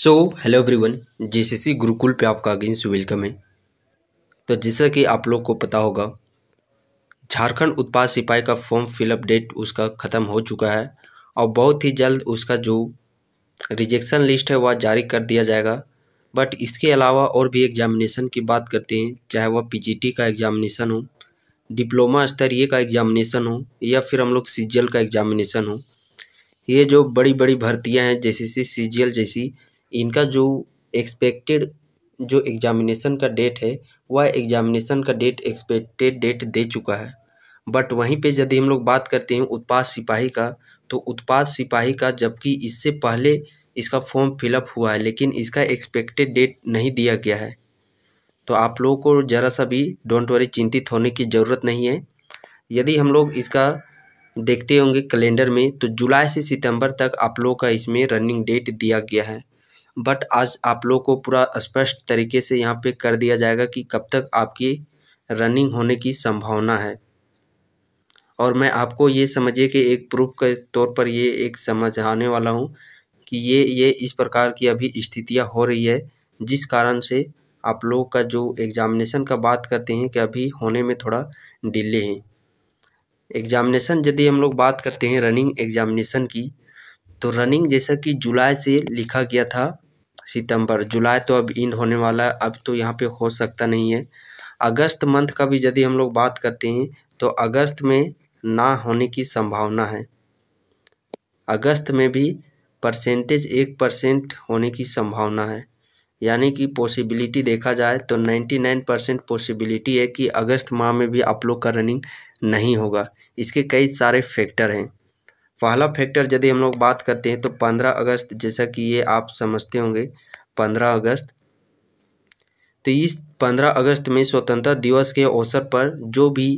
सो hello everyone GCC Gurukul पे आपका again से वेलकम है तो जैसा कि आप लोग को पता होगा झारखंड उत्पाद सिपाही का फॉर्म फिलअप डेट उसका ख़त्म हो चुका है और बहुत ही जल्द उसका जो रिजेक्शन लिस्ट है वह जारी कर दिया जाएगा बट इसके अलावा और भी एग्जामिनेशन की बात करते हैं चाहे वह पी का एग्जामिनेशन हो डिप्लोमा स्तरीय का एग्जामिनेशन हो या फिर हम लोग सी का एग्जामिनेशन हो ये जो बड़ी बड़ी भर्तियां हैं जैसे सी सीजीएल जैसी इनका जो एक्सपेक्टेड जो एग्जामिनेसन का डेट है वह एग्जामिनेशन का डेट एक्सपेक्टेड डेट दे चुका है बट वहीं पे यदि हम लोग बात करते हैं उत्पाद सिपाही का तो उत्पाद सिपाही का जबकि इससे पहले इसका फॉर्म फिलअप हुआ है लेकिन इसका एक्सपेक्टेड डेट नहीं दिया गया है तो आप लोगों को ज़रा सा भी डोंट वरी चिंतित होने की ज़रूरत नहीं है यदि हम लोग इसका देखते होंगे कैलेंडर में तो जुलाई से सितंबर तक आप लोगों का इसमें रनिंग डेट दिया गया है बट आज आप लोगों को पूरा स्पष्ट तरीके से यहाँ पे कर दिया जाएगा कि कब तक आपकी रनिंग होने की संभावना है और मैं आपको ये समझिए कि एक प्रूफ के तौर पर ये एक समझाने वाला हूँ कि ये ये इस प्रकार की अभी स्थितियाँ हो रही है जिस कारण से आप लोगों का जो एग्ज़ामिनेशन का बात करते हैं कि अभी होने में थोड़ा डिले है एग्ज़ामिनेशन यदि हम लोग बात करते हैं रनिंग एग्ज़ामिनेशन की तो रनिंग जैसा कि जुलाई से लिखा गया था सितंबर जुलाई तो अब इन होने वाला है अब तो यहाँ पे हो सकता नहीं है अगस्त मंथ का भी यदि हम लोग बात करते हैं तो अगस्त में ना होने की संभावना है अगस्त में भी परसेंटेज एक परसेंट होने की संभावना है यानी कि पॉसिबिलिटी देखा जाए तो 99 परसेंट पॉसिबिलिटी है कि अगस्त माह में भी आप लोग का रनिंग नहीं होगा इसके कई सारे फैक्टर हैं पहला फैक्टर यदि हम लोग बात करते हैं तो पंद्रह अगस्त जैसा कि ये आप समझते होंगे पंद्रह अगस्त तो इस पंद्रह अगस्त में स्वतंत्रता दिवस के अवसर पर जो भी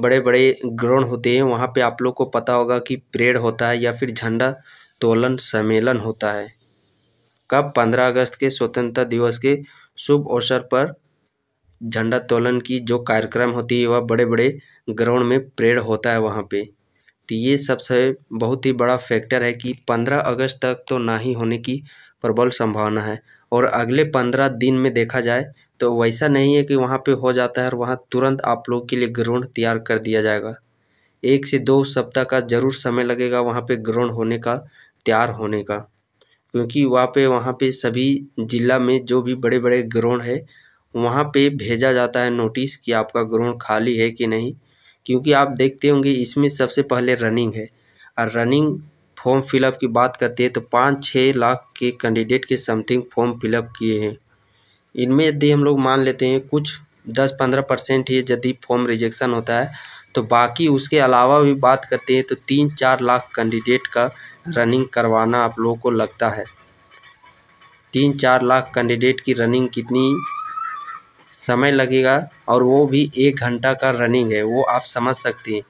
बड़े बड़े ग्राउंड होते हैं वहाँ पे आप लोग को पता होगा कि परेड होता है या फिर झंडा तोलन सम्मेलन होता है कब पंद्रह अगस्त के स्वतंत्रता दिवस के शुभ अवसर पर झंडा तोलन की जो कार्यक्रम होती है वह बड़े बड़े ग्राउंड में परेड होता है वहाँ पे तो ये सबसे बहुत ही बड़ा फैक्टर है कि पंद्रह अगस्त तक तो ना ही होने की प्रबल संभावना है और अगले पंद्रह दिन में देखा जाए तो वैसा नहीं है कि वहाँ पे हो जाता है और वहाँ तुरंत आप लोग के लिए ग्राउंड तैयार कर दिया जाएगा एक से दो सप्ताह का ज़रूर समय लगेगा वहाँ पे ग्राउंड होने का तैयार होने का क्योंकि वहाँ पे वहाँ पे सभी ज़िला में जो भी बड़े बड़े ग्राउंड है वहाँ पे भेजा जाता है नोटिस कि आपका ग्राउंड खाली है कि नहीं क्योंकि आप देखते होंगे इसमें सबसे पहले रनिंग है और रनिंग फॉर्म फिलअप की बात करते हैं तो पाँच छः लाख के कैंडिडेट के समथिंग फॉर्म फिलअप किए हैं इनमें यदि हम लोग मान लेते हैं कुछ दस पंद्रह परसेंट ही यदि फॉर्म रिजेक्शन होता है तो बाकी उसके अलावा भी बात करते हैं तो तीन चार लाख कैंडिडेट का रनिंग करवाना आप लोगों को लगता है तीन चार लाख कैंडिडेट की रनिंग कितनी समय लगेगा और वो भी एक घंटा का रनिंग है वो आप समझ सकते हैं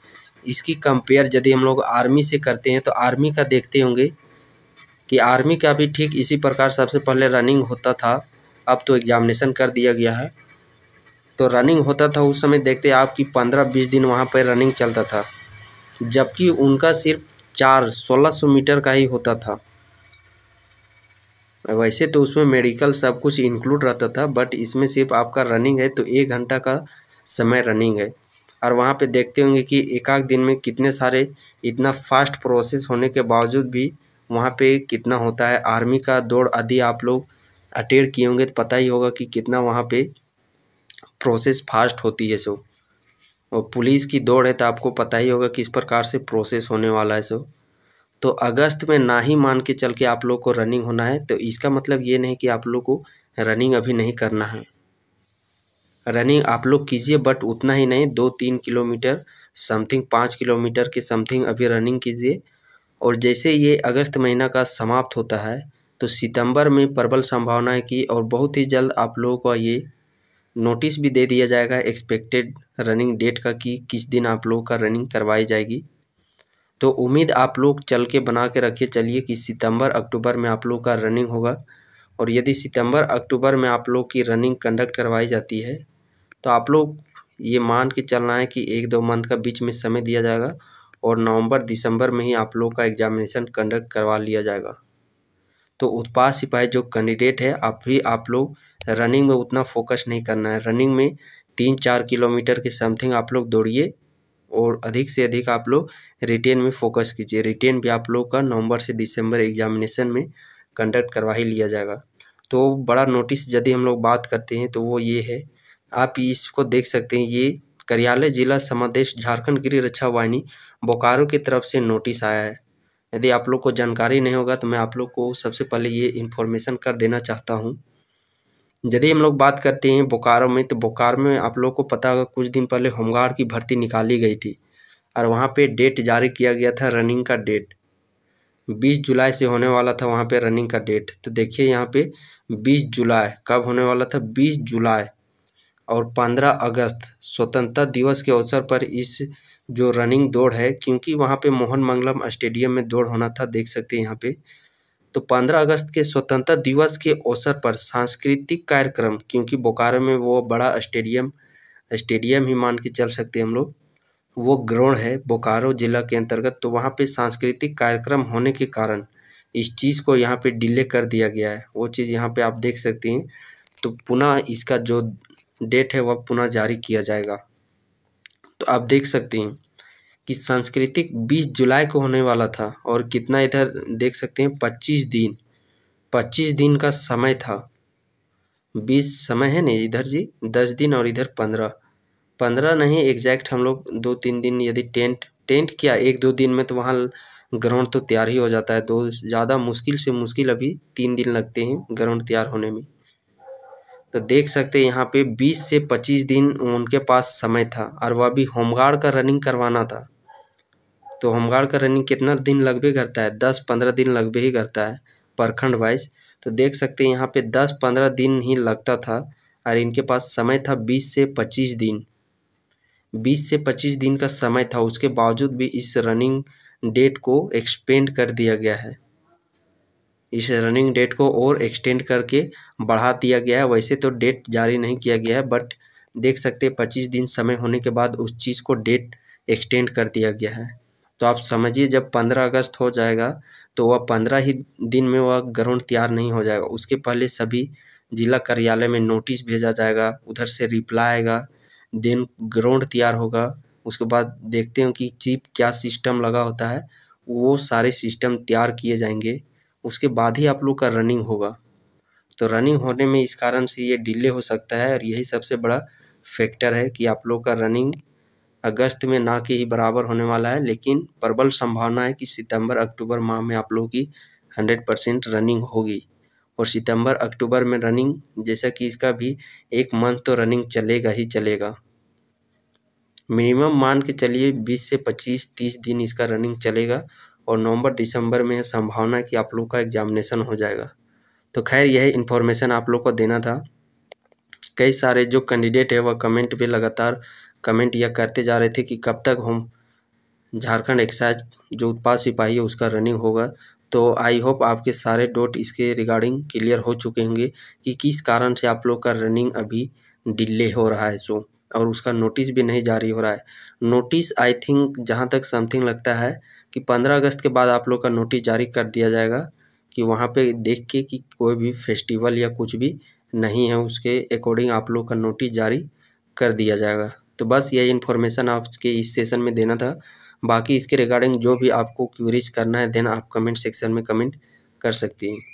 इसकी कंपेयर यदि हम लोग आर्मी से करते हैं तो आर्मी का देखते होंगे कि आर्मी का भी ठीक इसी प्रकार सबसे पहले रनिंग होता था अब तो एग्जामिनेशन कर दिया गया है तो रनिंग होता था उस समय देखते आपकी पंद्रह बीस दिन वहाँ पर रनिंग चलता था जबकि उनका सिर्फ चार सोलह सौ मीटर का ही होता था वैसे तो उसमें मेडिकल सब कुछ इंक्लूड रहता था बट इसमें सिर्फ आपका रनिंग है तो एक घंटा का समय रनिंग है और वहाँ पे देखते होंगे कि एकाध दिन में कितने सारे इतना फास्ट प्रोसेस होने के बावजूद भी वहाँ पे कितना होता है आर्मी का दौड़ आदि आप लोग अटेंड किए होंगे तो पता ही होगा कि कितना वहाँ पे प्रोसेस फास्ट होती है सो और पुलिस की दौड़ है तो आपको पता ही होगा किस प्रकार से प्रोसेस होने वाला है सो तो अगस्त में ना ही मान के चल के आप लोग को रनिंग होना है तो इसका मतलब ये नहीं कि आप लोग को रनिंग अभी नहीं करना है रनिंग आप लोग कीजिए बट उतना ही नहीं दो तीन किलोमीटर समथिंग पाँच किलोमीटर के समथिंग अभी रनिंग कीजिए और जैसे ये अगस्त महीना का समाप्त होता है तो सितंबर में प्रबल संभावना है कि और बहुत ही जल्द आप लोगों का ये नोटिस भी दे दिया जाएगा एक्सपेक्टेड रनिंग डेट का कि किस दिन आप लोगों का रनिंग करवाई जाएगी तो उम्मीद आप लोग चल के बना के रखिए चलिए कि सितंबर अक्टूबर में आप लोग का रनिंग होगा और यदि सितंबर अक्टूबर में आप लोग की रनिंग कंडक्ट करवाई जाती है तो आप लोग ये मान के चलना है कि एक दो मंथ का बीच में समय दिया जाएगा और नवंबर दिसंबर में ही आप लोग का एग्जामिनेशन कंडक्ट करवा लिया जाएगा तो उत्पाद सिपाही जो कैंडिडेट है आप भी आप लोग रनिंग में उतना फोकस नहीं करना है रनिंग में तीन चार किलोमीटर के समथिंग आप लोग दौड़िए और अधिक से अधिक आप लोग रिटेन में फोकस कीजिए रिटेन भी आप लोग का नवंबर से दिसंबर एग्जामिनेशन में कंडक्ट करवा ही लिया जाएगा तो बड़ा नोटिस यदि हम लोग बात करते हैं तो वो ये है आप इसको देख सकते हैं ये कार्यालय जिला समादेश झारखंड गृह रक्षा वाहिनी बोकारो की तरफ से नोटिस आया है यदि आप लोग को जानकारी नहीं होगा तो मैं आप लोग को सबसे पहले ये इन्फॉर्मेशन कर देना चाहता हूँ यदि हम लोग बात करते हैं बोकारो में तो बोकारो में आप लोग को पता होगा कुछ दिन पहले होमगार्ड की भर्ती निकाली गई थी और वहाँ पे डेट जारी किया गया था रनिंग का डेट 20 जुलाई से होने वाला था वहाँ पे रनिंग का डेट तो देखिए यहाँ पे 20 जुलाई कब होने वाला था 20 जुलाई और 15 अगस्त स्वतंत्रता दिवस के अवसर पर इस जो रनिंग दौड़ है क्योंकि वहाँ पे मोहन मंगलम स्टेडियम में दौड़ होना था देख सकते हैं यहाँ पे तो 15 अगस्त के स्वतंत्रता दिवस के अवसर पर सांस्कृतिक कार्यक्रम क्योंकि बोकारो में वो बड़ा स्टेडियम स्टेडियम ही मान के चल सकते हैं हम लोग वो ग्राउंड है बोकारो जिला के अंतर्गत तो वहाँ पे सांस्कृतिक कार्यक्रम होने के कारण इस चीज़ को यहाँ पे डिले कर दिया गया है वो चीज़ यहाँ पे आप देख सकते हैं तो पुनः इसका जो डेट है वह पुनः जारी किया जाएगा तो आप देख सकते हैं कि सांस्कृतिक 20 जुलाई को होने वाला था और कितना इधर देख सकते हैं 25 दिन 25 दिन का समय था 20 समय है नहीं इधर जी 10 दिन और इधर 15 15 नहीं एग्जैक्ट हम लोग दो तीन दिन यदि टेंट टेंट किया एक दो दिन में तो वहाँ ग्राउंड तो तैयार ही हो जाता है तो ज़्यादा मुश्किल से मुश्किल अभी तीन दिन लगते हैं ग्राउंड तैयार होने में तो देख सकते हैं यहाँ पे 20 से 25 दिन उनके पास समय था और वह भी होमगार्ड का रनिंग करवाना था तो होमगार्ड का रनिंग कितना दिन लगभग करता है दस पंद्रह दिन लगभग ही करता है परखंड वाइज तो देख सकते हैं यहाँ पे दस पंद्रह दिन ही लगता था और इनके पास समय था बीस से पच्चीस दिन बीस से पच्चीस दिन का समय था उसके बावजूद भी इस रनिंग डेट को एक्सपेंड कर दिया गया है इस रनिंग डेट को और एक्सटेंड करके बढ़ा दिया गया है वैसे तो डेट जारी नहीं किया गया है बट देख सकते हैं पच्चीस दिन समय होने के बाद उस चीज़ को डेट एक्सटेंड कर दिया गया है तो आप समझिए जब पंद्रह अगस्त हो जाएगा तो वह पंद्रह ही दिन में वह ग्राउंड तैयार नहीं हो जाएगा उसके पहले सभी जिला कार्यालय में नोटिस भेजा जाएगा उधर से रिप्लाई आएगा देन ग्राउंड तैयार होगा उसके बाद देखते हो कि चिप क्या सिस्टम लगा होता है वो सारे सिस्टम तैयार किए जाएंगे उसके बाद ही आप लोग का रनिंग होगा तो रनिंग होने में इस कारण से ये डिले हो सकता है और यही सबसे बड़ा फैक्टर है कि आप लोग का रनिंग अगस्त में ना के ही बराबर होने वाला है लेकिन प्रबल संभावना है कि सितंबर अक्टूबर माह में आप लोगों की हंड्रेड परसेंट रनिंग होगी और सितंबर अक्टूबर में रनिंग जैसा कि इसका भी एक मंथ तो रनिंग चलेगा ही चलेगा मिनिमम मान के चलिए 20 से 25 30 दिन इसका रनिंग चलेगा और नवंबर दिसंबर में संभावना कि आप लोग का एग्जामिनेशन हो जाएगा तो खैर यह इन्फॉर्मेशन आप लोग को देना था कई सारे जो कैंडिडेट है वह कमेंट भी लगातार कमेंट यह करते जा रहे थे कि कब तक हम झारखंड एक्साइज जो उत्पाद सिपाही है उसका रनिंग होगा तो आई होप आपके सारे डोट इसके रिगार्डिंग क्लियर हो चुके होंगे कि किस कारण से आप लोग का रनिंग अभी डिले हो रहा है सो और उसका नोटिस भी नहीं जारी हो रहा है नोटिस आई थिंक जहाँ तक समथिंग लगता है कि पंद्रह अगस्त के बाद आप लोग का नोटिस जारी कर दिया जाएगा कि वहाँ पे देख के कि कोई भी फेस्टिवल या कुछ भी नहीं है उसके अकॉर्डिंग आप लोग का नोटिस जारी कर दिया जाएगा तो बस यही इन्फॉर्मेशन आपके इस सेशन में देना था बाकी इसके रिगार्डिंग जो भी आपको क्यूरीज करना है देन आप कमेंट सेक्शन में कमेंट कर सकती हैं